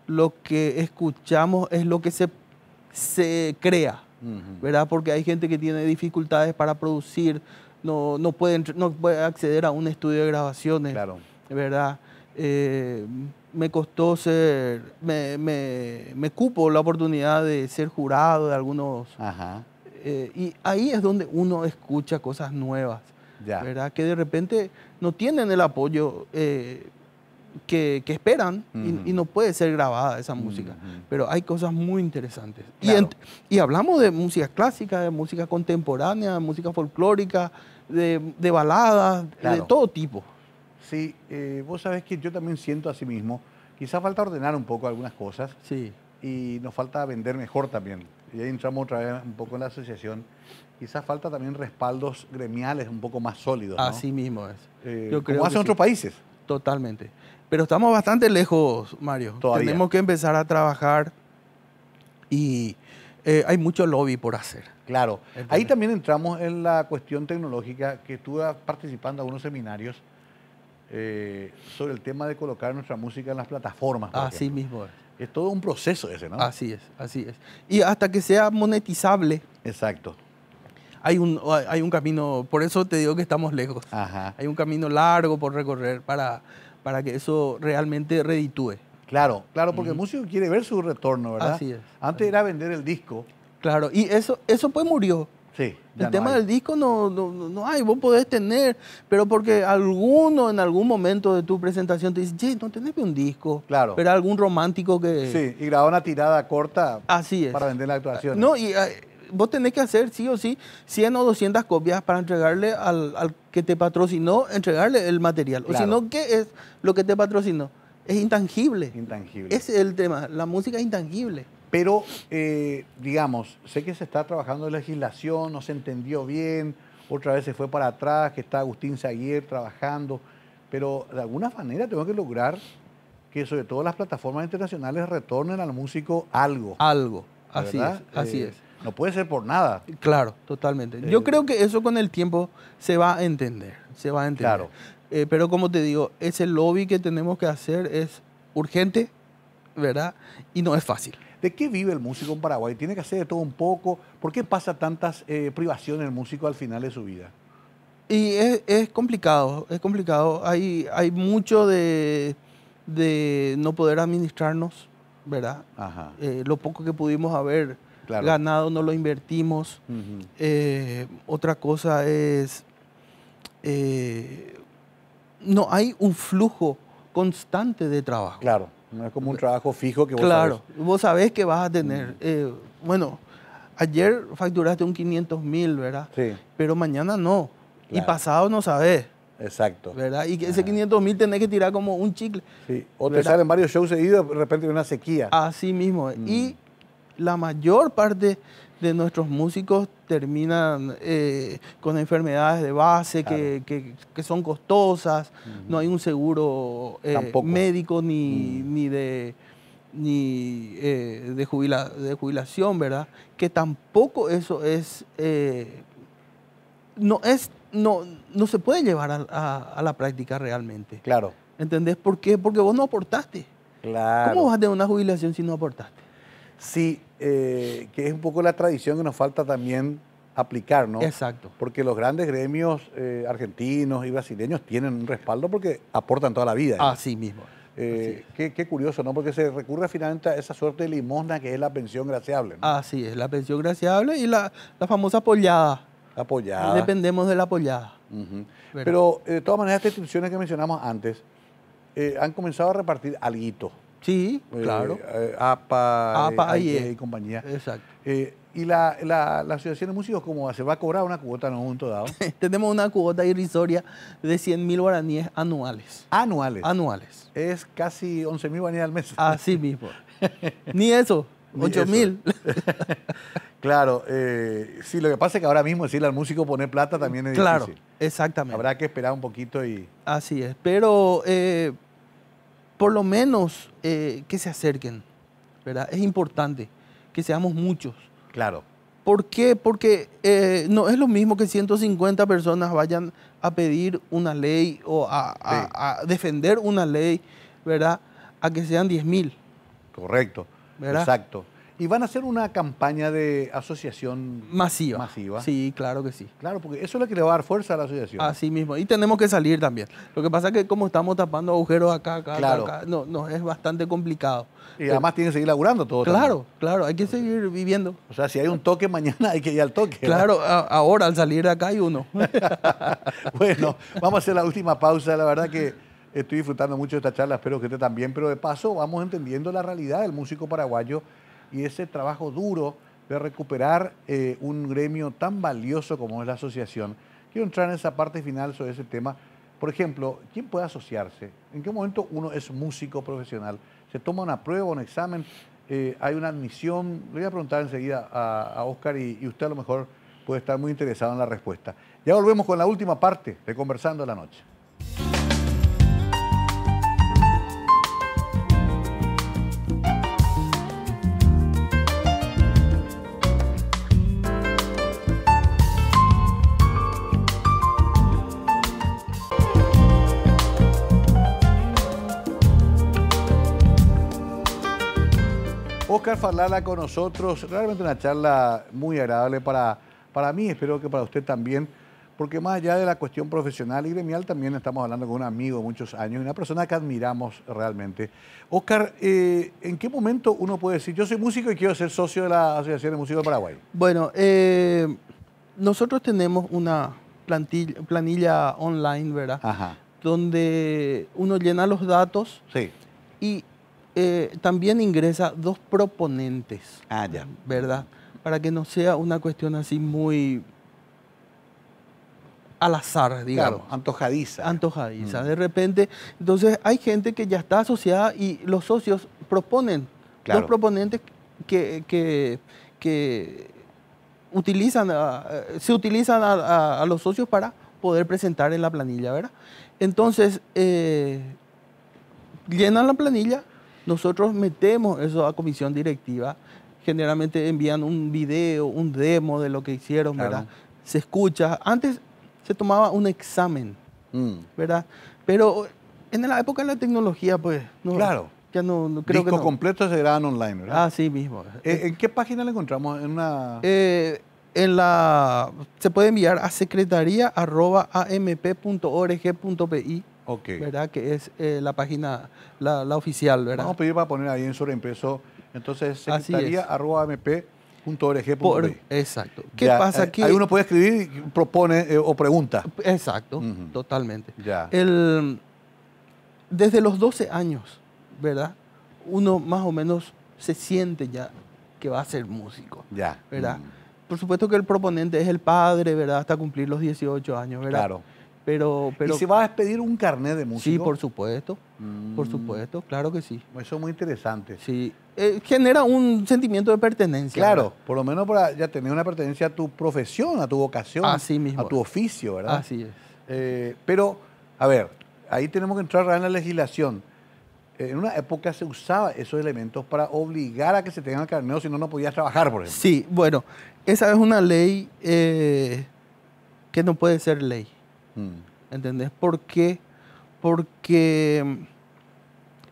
lo que escuchamos es lo que se, se crea. ¿verdad? Porque hay gente que tiene dificultades para producir, no, no, puede, no acceder a un estudio de grabaciones, claro. ¿verdad? Eh, me costó ser, me, cupo la oportunidad de ser jurado de algunos. Ajá. Eh, y ahí es donde uno escucha cosas nuevas, ya. ¿verdad? Que de repente no tienen el apoyo. Eh, que, esperan y, no puede ser grabada esa música. Pero hay cosas muy interesantes. Y, hablamos de música clásica, de música contemporánea, de música folclórica, de, baladas, de todo tipo. Sí, eh, vos sabés que yo también siento a sí mismo, quizás falta ordenar un poco algunas cosas. Sí. Y nos falta vender mejor también. Y ahí entramos otra vez un poco en la asociación quizás falta también respaldos gremiales un poco más sólidos. Así mismo es. Eh, como hacen otros países. Totalmente. Pero estamos bastante lejos, Mario. Todavía. Tenemos que empezar a trabajar y eh, hay mucho lobby por hacer. Claro. Ahí también entramos en la cuestión tecnológica que estuve participando en unos seminarios eh, sobre el tema de colocar nuestra música en las plataformas. Así mismo es. Es todo un proceso ese, ¿no? Así es, así es. Y hasta que sea monetizable. Exacto. Hay un, hay un camino, por eso te digo que estamos lejos. Hay un camino largo por recorrer para, para que eso realmente reditúe. Claro, claro, porque el músico quiere ver su retorno, ¿verdad? Así es. Antes era vender el disco. Claro, y eso, eso pues murió. Sí, el tema del disco no, no, hay, vos podés tener, pero porque alguno en algún momento de tu presentación te dice, che, no tenés un disco. Claro. Pero algún romántico que. Sí, y grabó una tirada corta para vender la actuación. No, y ah, vos tenés que hacer sí o sí 100 o 200 copias para entregarle al, que te patrocinó, entregarle el material. O si no, ¿qué es lo que te patrocinó? Es intangible. Intangible. es el tema, la música es intangible. Pero, eh, digamos, sé que se está trabajando en legislación, no se entendió bien, otra vez se fue para atrás, que está Agustín Saguier trabajando, pero de alguna manera tengo que lograr que sobre todo las plataformas internacionales retornen al músico algo. Algo, así es, así eh, es. No puede ser por nada. Claro, totalmente. Yo eh, creo que eso con el tiempo se va a entender, se va a entender. Eh, pero como te digo, ese lobby que tenemos que hacer es urgente, ¿verdad? Y no es fácil. ¿De qué vive el músico en Paraguay? Tiene que hacer de todo un poco. ¿Por qué pasa tantas eh, privaciones el músico al final de su vida? Y es, complicado, es complicado. Hay, hay mucho de, no poder administrarnos, ¿verdad? Ajá. lo poco que pudimos haber Ganado no lo invertimos. Eh, otra cosa es, eh, no hay un flujo constante de trabajo. Claro, no es como un trabajo fijo que vos Claro, vos sabés que vas a tener, eh, bueno, ayer facturaste un 500 mil, ¿verdad? Sí. Pero mañana no. Y pasado no sabes. Exacto. ¿Verdad? Y ese 500 mil tenés que tirar como un chicle. Sí. O te salen varios shows seguidos de repente una sequía. Así mismo. Y la mayor parte de nuestros músicos terminan eh, con enfermedades de base que, son costosas, no hay un seguro eh, médico ni, mm. de eh, de, jubilación, ¿verdad? Que tampoco eso es, no es, no, no se puede llevar a, a, la práctica realmente. Claro. ¿Entendés por qué? Porque vos no aportaste. Claro. ¿Cómo vas a tener una jubilación si no aportaste? Sí, eh, que es un poco la tradición que nos falta también aplicar, ¿no? Exacto. Porque los grandes gremios eh, argentinos y brasileños tienen un respaldo porque aportan toda la vida. Así mismo. Eh, qué, curioso, ¿no? Porque se recurre finalmente a esa suerte de limosna que es la pensión graciable. ¿no? Así es, la pensión graciable y la, la famosa apoyada. Apoyada. Dependemos de la apoyada. Pero de todas maneras, estas instituciones que mencionamos antes han comenzado a repartir alguito. Sí, eh, claro. Eh, APA, eh, y compañía. Exacto. y la, la, la, Asociación de Músicos, ¿cómo se va a cobrar una cuota en un momento dado? Tenemos una cuota irrisoria de 100 mil guaraníes anuales. ¿Anuales? Anuales. Es casi 11 mil guaraníes al mes. *laughs* Así mismo. *laughs* Ni eso. 8 mil. *laughs* claro, sí, lo que pasa es que ahora mismo decirle al músico poner plata también es difícil. Claro, exactamente. Habrá que esperar un poquito y... Así es, pero por lo menos eh, que se acerquen, ¿verdad? Es importante que seamos muchos. Claro. ¿Por qué? Porque eh, no es lo mismo que 150 personas vayan a pedir una ley o a, defender una ley, ¿verdad? A que sean 10.000. Correcto. Exacto. ¿Y van a hacer una campaña de asociación masiva? Sí, claro que sí. Claro, porque eso es lo que le va a dar fuerza a la asociación. Así mismo. Y tenemos que salir también. Lo que pasa es que como estamos tapando agujeros acá, acá, acá, no, no, es bastante complicado. Y además tiene que seguir laburando todo. Claro, claro. Hay que seguir viviendo. O sea, si hay un toque mañana, hay que ir al toque. Claro, ahora al salir de acá hay uno. *laughs* bueno, vamos a hacer la última pausa. La verdad que estoy disfrutando mucho de esta charla, espero que usted también, pero de paso vamos entendiendo la realidad del músico paraguayo y ese trabajo duro de recuperar eh, un gremio tan valioso como es la asociación. Quiero entrar en esa parte final sobre ese tema. Por ejemplo, ¿quién puede asociarse? ¿En qué momento uno es músico profesional? ¿Se toma una prueba, un examen? Eh, ¿Hay una admisión? Le voy a preguntar enseguida a, Oscar y, y usted a lo mejor puede estar muy interesado en la respuesta. Ya volvemos con la última parte de Conversando la Noche. Oscar hablarla con nosotros. Realmente una charla muy agradable para, para mí, espero que para usted también, porque más allá de la cuestión profesional y gremial, también estamos hablando con un amigo de muchos años, una persona que admiramos realmente. Oscar, eh, ¿en qué momento uno puede decir, yo soy músico y quiero ser socio de la Asociación de Músicos de Paraguay? Bueno, eh, nosotros tenemos una plantilla, planilla online, ¿verdad? Ajá. Donde uno llena los datos. Sí. Y eh, también ingresa dos proponentes. Ah, ya. ¿Verdad? Para que no sea una cuestión así muy al azar, digamos. antojadiza. Antojadiza, mm. de repente. Entonces hay gente que ya está asociada y los socios proponen, dos proponentes que, utilizan, se utilizan a, los socios para poder presentar en la planilla, ¿verdad? Entonces, eh, llenan la planilla nosotros metemos eso a comisión directiva, generalmente envían un video, un demo de lo que hicieron, ¿verdad? Se escucha. Antes se tomaba un examen, mm. ¿verdad? Pero en la época de la tecnología, pues, no, claro. Ya no, creo que completo se graban online, ¿verdad? Ah, sí mismo. Eh, ¿En, qué página la encontramos? En una... Eh, en la se puede enviar a secretaría@amp.org.pi ¿Verdad? Que es eh, la página, la, oficial, ¿verdad? Vamos a pedir para poner ahí en sobreimpreso. Entonces, @mp.org. Exacto. ¿Qué pasa eh, aquí? Ahí uno puede escribir, propone eh, o pregunta. Exacto, totalmente. El, desde los 12 años, ¿verdad? Uno más o menos se siente ya que va a ser músico. Ya. ¿Verdad? Mm. Por supuesto que el proponente es el padre, ¿verdad? Hasta cumplir los 18 años, ¿verdad? Claro pero, pero, ¿Y si va a despedir un carnet de músico? Sí, por supuesto. Por mm. supuesto, claro que sí. Eso es muy interesante. Sí. Eh, genera un sentimiento de pertenencia. Claro, por lo menos para ya tener una pertenencia a tu profesión, a tu vocación. Así mismo. A tu oficio, ¿verdad? Así es. Eh, pero, a ver, ahí tenemos que entrar en la legislación. En una época se usaba esos elementos para obligar a que se tengan el carnet, si no, no podías trabajar, por ejemplo. Sí, bueno, esa es una ley eh, que no puede ser ley. Mm. ¿Entendés? ¿Por qué? Porque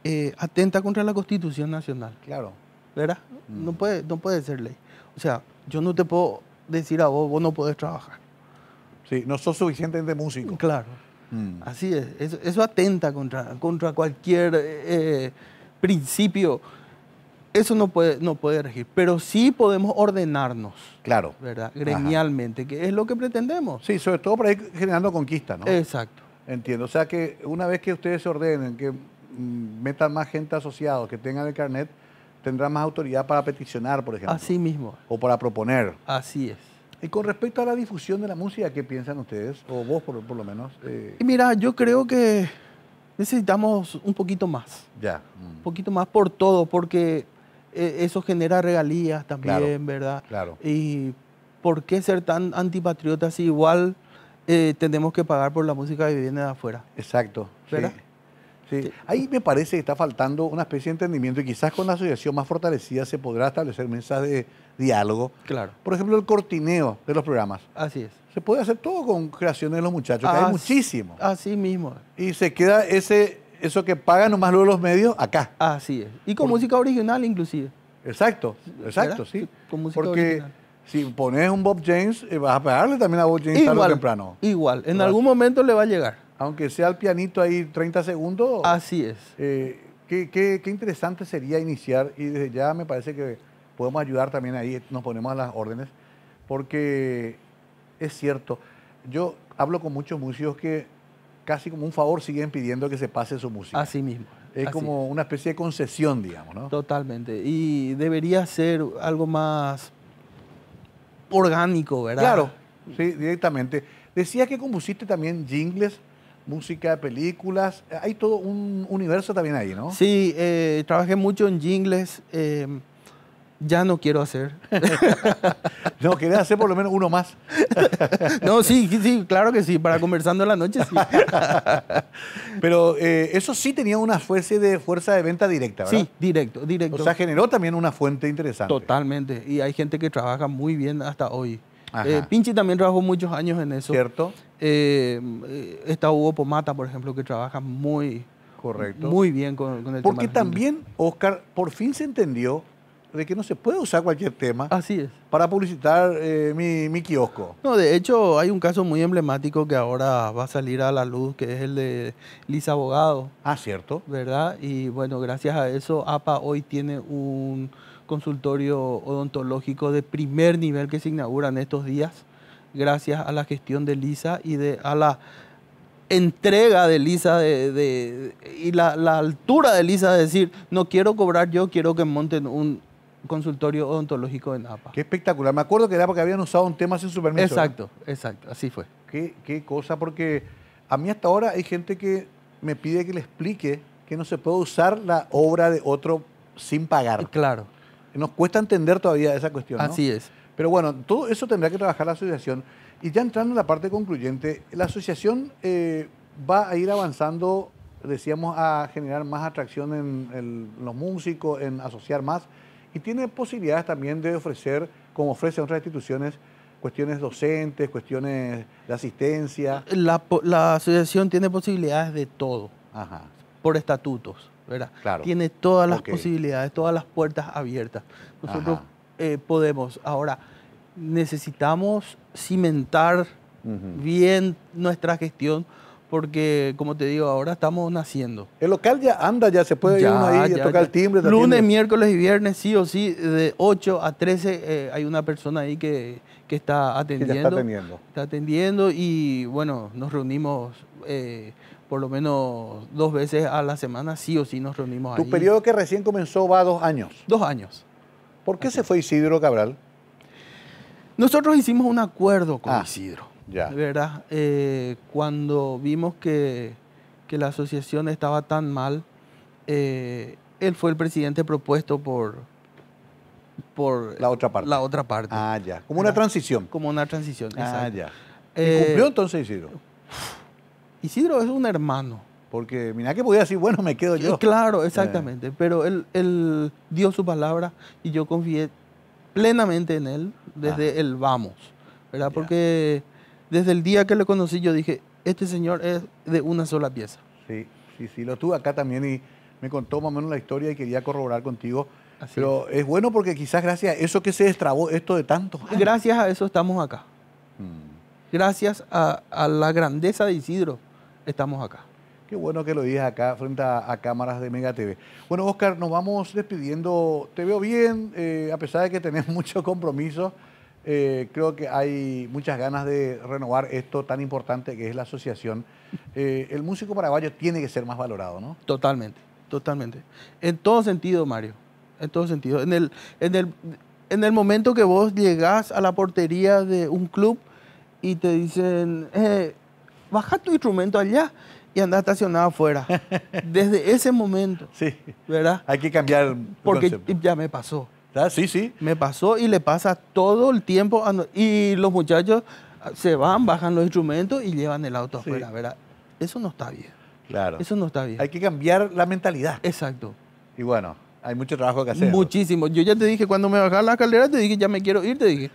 eh, atenta contra la Constitución Nacional. Claro. ¿Verdad? Mm. No, puede, no puede ser ley. O sea, yo no te puedo decir a vos, vos no podés trabajar. Sí, no sos suficientemente músico. Claro. Mm. Así es. Eso, atenta contra, contra cualquier eh, eh, principio eso no puede, no puede regir, pero sí podemos ordenarnos. Claro. ¿Verdad? Gremialmente, que es lo que pretendemos. Sí, sobre todo para ir generando conquista, ¿no? Exacto. Entiendo. O sea que una vez que ustedes se ordenen, que mm, metan más gente asociada, que tengan el carnet, tendrán más autoridad para peticionar, por ejemplo. Así mismo. O para proponer. Así es. Y con respecto a la difusión de la música, ¿qué piensan ustedes? O vos, por, lo menos. Eh. mira, yo creo que necesitamos un poquito más. Ya. Un poquito más por todo, porque e, eso genera regalías también, ¿verdad? Claro. Y ¿por qué ser tan antipatriotas si igual eh, tenemos que pagar por la música que viene de afuera? Exacto. ¿Verdad? Sí, Ahí me parece que está faltando una especie de entendimiento y quizás con la asociación más fortalecida se podrá establecer mesas de diálogo. Claro. Por ejemplo, el cortineo de los programas. Así es. Se puede hacer todo con creaciones de los muchachos, que hay muchísimo. Así mismo. Y se queda ese eso que pagan nomás luego los medios acá. Así es. Y con música original inclusive. Exacto, exacto, sí. Con música Porque si pones un Bob James, eh, vas a pagarle también a Bob James tarde temprano. Igual, en algún momento le va a llegar. Aunque sea el pianito ahí 30 segundos. Así es. Eh, qué, qué interesante sería iniciar y desde ya me parece que podemos ayudar también ahí, nos ponemos a las órdenes, porque es cierto, yo hablo con muchos músicos que casi como un favor, siguen pidiendo que se pase su música. Así mismo. Es como una especie de concesión, digamos, ¿no? Totalmente. Y debería ser algo más orgánico, ¿verdad? Claro, sí, directamente. Decías que compusiste también jingles, música, de películas. Hay todo un universo también ahí, ¿no? Sí, eh, trabajé mucho en jingles. Eh, ya no quiero hacer. *laughs* no, querés hacer por lo menos uno más. *laughs* no, sí, sí, claro que sí, para conversando en la noche, sí. *laughs* Pero eh, eso sí tenía una fuerza de, fuerza de venta directa, ¿verdad? Sí, directo, directo. O sea, generó también una fuente interesante. Totalmente, y hay gente que trabaja muy bien hasta hoy. Eh, Pinchi también trabajó muchos años en eso. Cierto. Eh, está Hugo Pomata, por ejemplo, que trabaja muy, Correcto. muy bien con, el tema. Porque también, Oscar, por fin se entendió de que no se puede usar cualquier tema Así es. para publicitar eh, mi, mi, kiosco. No, de hecho hay un caso muy emblemático que ahora va a salir a la luz, que es el de Lisa Abogado. Ah, cierto. ¿Verdad? Y bueno, gracias a eso, APA hoy tiene un consultorio odontológico de primer nivel que se inaugura en estos días, gracias a la gestión de Lisa y de, a la entrega de Lisa de, y la, la altura de Lisa de decir, no quiero cobrar yo, quiero que monten un, consultorio odontológico en APA. Qué espectacular. Me acuerdo que era porque habían usado un tema sin supermercado. Exacto, exacto, así fue. Qué, cosa, porque a mí hasta ahora hay gente que me pide que le explique que no se puede usar la obra de otro sin pagar. Claro. Nos cuesta entender todavía esa cuestión. Así es. Pero bueno, todo eso tendrá que trabajar la asociación. Y ya entrando en la parte concluyente, la asociación eh, va a ir avanzando, decíamos, a generar más atracción en los músicos, en asociar más y tiene posibilidades también de ofrecer, como ofrecen otras instituciones, cuestiones docentes, cuestiones de asistencia. La, asociación tiene posibilidades de todo, por estatutos, ¿verdad? Claro. Tiene todas las posibilidades, todas las puertas abiertas. Nosotros eh, podemos, ahora, necesitamos cimentar bien nuestra gestión porque como te digo, ahora estamos naciendo. El local ya anda, ya se puede ir uno ahí ya, tocar el timbre. Lunes, miércoles y viernes, sí o sí, de 8 a 13 eh, hay una persona ahí que, está atendiendo. Que ya está atendiendo. Está atendiendo y bueno, nos reunimos eh, por lo menos dos veces a la semana, sí o sí nos reunimos ahí. Tu periodo que recién comenzó va dos años. Dos años. ¿Por qué se fue Isidro Cabral? Nosotros hicimos un acuerdo con ah. Isidro. ¿Verdad? Eh, cuando vimos que, la asociación estaba tan mal, eh, él fue el presidente propuesto por, por la otra parte. La otra parte. Ah, ya. Como una transición. Como una transición. Ah, ya. Eh, cumplió entonces Isidro? Isidro es un hermano. Porque mira que podía decir, bueno, me quedo yo. Claro, exactamente. Pero él, dio su palabra y yo confié plenamente en él desde el vamos. ¿Verdad? Porque desde el día que lo conocí yo dije, este señor es de una sola pieza. Sí, sí, sí, lo tuve acá también y me contó más o menos la historia y quería corroborar contigo. pero es. bueno porque quizás gracias a eso que se destrabó esto de tanto. Gracias a eso estamos acá. Mm. Gracias a, la grandeza de Isidro estamos acá. Qué bueno que lo digas acá frente a, cámaras de Mega TV. Bueno, Oscar, nos vamos despidiendo. Te veo bien, eh, a pesar de que tenés *laughs* mucho compromiso. Eh, creo que hay muchas ganas de renovar esto tan importante que es la asociación. Eh, el músico paraguayo tiene que ser más valorado, ¿no? Totalmente, totalmente. En todo sentido, Mario. En todo sentido. En el, en el, momento que vos llegás a la portería de un club y te dicen, eh, baja tu instrumento allá y anda estacionado afuera. *laughs* Desde ese momento. Sí. Hay que cambiar. El Porque ya me pasó sí, sí. Me pasó y le pasa todo el tiempo. Y los muchachos se van, bajan los instrumentos y llevan el auto afuera, ¿verdad? Eso no está bien. Claro. Eso no está bien. Hay que cambiar la mentalidad. Exacto. Y bueno, hay mucho trabajo que hacer. Muchísimo. Yo ya te dije, cuando me bajaba la caldera, te dije, ya me quiero ir, te dije.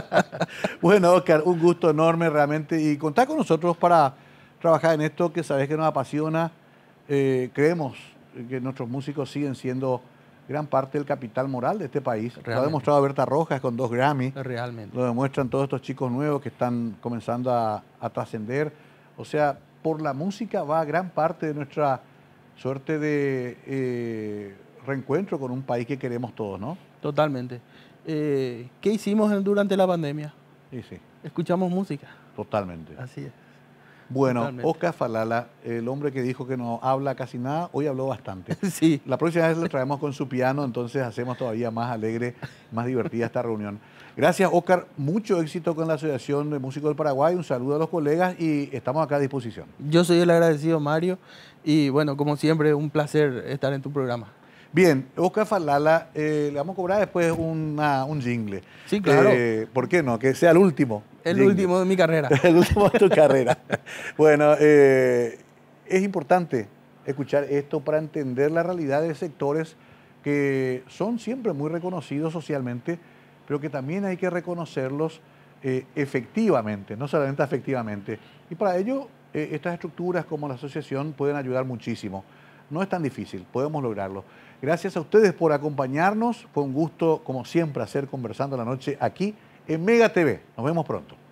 *laughs* bueno, Oscar, un gusto enorme realmente. Y contar con nosotros para trabajar en esto que sabes que nos apasiona. Eh, creemos que nuestros músicos siguen siendo gran parte del capital moral de este país. Lo ha demostrado Berta Rojas con dos Grammy. Realmente. Lo demuestran todos estos chicos nuevos que están comenzando a, trascender. O sea, por la música va gran parte de nuestra suerte de eh, reencuentro con un país que queremos todos, ¿no? Totalmente. Eh, ¿Qué hicimos durante la pandemia? Sí, sí. Escuchamos música. Totalmente. Así es. Bueno, Oscar Falala, el hombre que dijo que no habla casi nada, hoy habló bastante. *laughs* Sí. La próxima vez lo traemos con su piano, entonces hacemos todavía más alegre, más divertida esta reunión. Gracias, Oscar. Mucho éxito con la Asociación de Músicos del Paraguay. Un saludo a los colegas y estamos acá a disposición. Yo soy el agradecido, Mario. Y bueno, como siempre, un placer estar en tu programa. Bien, Oscar Falala, eh, le vamos a cobrar después un jingle. Sí, claro. Eh, ¿Por qué no? Que sea el último. El último de mi carrera. *laughs* el último de tu carrera. *laughs* bueno, eh, es importante escuchar esto para entender la realidad de sectores que son siempre muy reconocidos socialmente, pero que también hay que reconocerlos efectivamente, no solamente efectivamente. Y para ello, estas estructuras como la asociación pueden ayudar muchísimo. No es tan difícil, podemos lograrlo. Gracias a ustedes por acompañarnos. Fue un gusto, como siempre, hacer conversando la noche aquí en Mega TV. Nos vemos pronto.